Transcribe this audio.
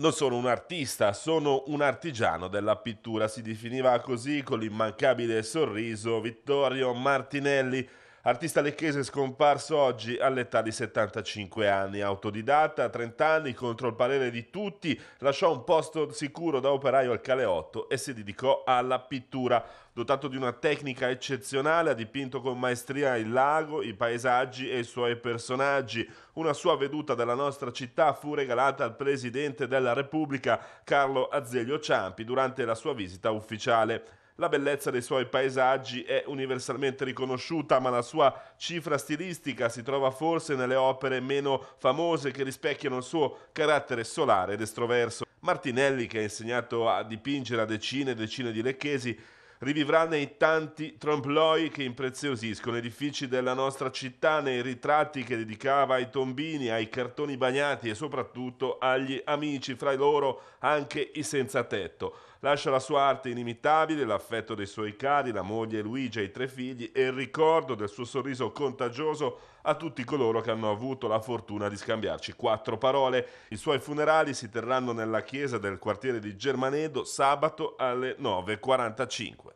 non sono un artista, sono un artigiano della pittura, si definiva così con l'immancabile sorriso Vittorio Martinelli Artista lecchese scomparso oggi all'età di 75 anni, autodidatta, a 30 anni, contro il parere di tutti, lasciò un posto sicuro da operaio al Caleotto e si dedicò alla pittura. Dotato di una tecnica eccezionale, ha dipinto con maestria il lago, i paesaggi e i suoi personaggi. Una sua veduta della nostra città fu regalata al Presidente della Repubblica, Carlo Azeglio Ciampi, durante la sua visita ufficiale. La bellezza dei suoi paesaggi è universalmente riconosciuta, ma la sua cifra stilistica si trova forse nelle opere meno famose che rispecchiano il suo carattere solare ed estroverso. Martinelli, che ha insegnato a dipingere a decine e decine di lecchesi, rivivrà nei tanti tromploi che impreziosiscono edifici della nostra città, nei ritratti che dedicava ai tombini, ai cartoni bagnati e soprattutto agli amici, fra loro anche i senza tetto. Lascia la sua arte inimitabile, l'affetto dei suoi cari, la moglie Luigi e i tre figli e il ricordo del suo sorriso contagioso a tutti coloro che hanno avuto la fortuna di scambiarci quattro parole. I suoi funerali si terranno nella chiesa del quartiere di Germanedo sabato alle 9.45.